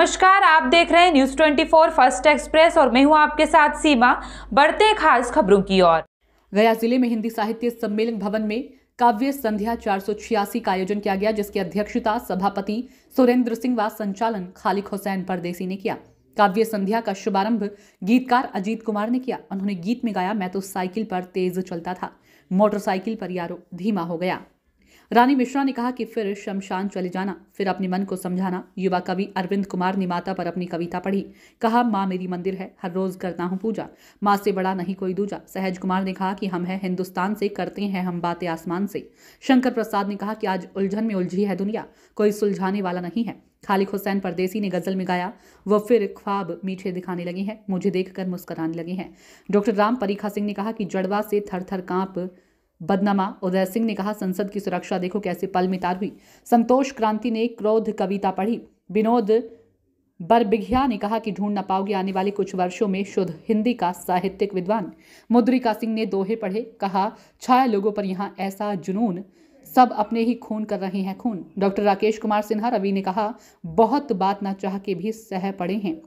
नमस्कार आप देख रहे हैं न्यूज 24 फर्स्ट एक्सप्रेस और मैं हूं आपके साथ सीमा बढ़ते खास खबरों की ओर गया जिले में हिंदी साहित्य सम्मेलन भवन में काव्य संध्या चार का आयोजन किया गया जिसकी अध्यक्षता सभापति सुरेंद्र सिंह व संचालन खालिक हुसैन परदेसी ने किया काव्य संध्या का शुभारंभ गीतकार अजीत कुमार ने किया उन्होंने गीत में गाया मैं तो साइकिल पर तेज चलता था मोटरसाइकिल पर यारो धीमा हो गया रानी मिश्रा ने कहा कि फिर शमशान चले जाना फिर अपने मन को समझाना युवा कवि अरविंद कुमार ने माता पर अपनी कविता पढ़ी कहा माँ मेरी मंदिर है हर रोज करता हूँ पूजा माँ से बड़ा नहीं कोई दूजा सहज कुमार ने कहा कि हम है हिंदुस्तान से करते हैं हम बातें आसमान से शंकर प्रसाद ने कहा कि आज उलझन में उलझी है दुनिया कोई सुलझाने वाला नहीं है खालिक हुसैन परदेसी ने गज़ल में गाया वो फिर ख्वाब मीठे दिखाने लगे हैं मुझे देखकर मुस्कराने लगे हैं डॉक्टर राम परीखा सिंह ने कहा कि जड़वा से थर थर कांप बदनामा उदय सिंह ने कहा संसद की सुरक्षा देखो कैसे पल में हुई संतोष क्रांति ने क्रोध कविता पढ़ी विनोद बरबिघिया ने कहा कि ढूंढ न पाओगे आने वाले कुछ वर्षों में शुद्ध हिंदी का साहित्यिक विद्वान मुद्रिका सिंह ने दोहे पढ़े कहा छाया लोगों पर यहाँ ऐसा जुनून सब अपने ही खून कर रहे हैं खून डॉक्टर राकेश कुमार सिन्हा रवि ने कहा बहुत बात ना चाह के भी सह पड़े हैं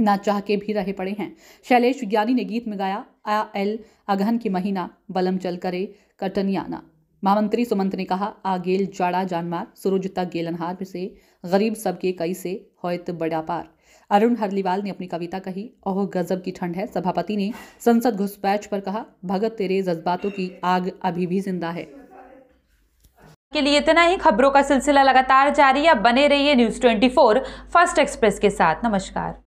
ना चाह के भी रहे पड़े हैं शैलेश ज्ञानी ने गीत में गाया आ एल अगहन की महीना बलम चल करे कटनियाना महामंत्री सुमंत ने कहा आ गेल जाड़ा जानमार सुरुजता गेलनहार से गरीब सबके कई से होयत बड़ा पार अरुण हरलीवाल ने अपनी कविता कही ओह गजब की ठंड है सभापति ने संसद घुसपैठ पर कहा भगत तेरे जज्बातों की आग अभी भी जिंदा है के लिए इतना ही खबरों का सिलसिला लगातार जारी अब बने रहिए न्यूज 24 फर्स्ट एक्सप्रेस के साथ नमस्कार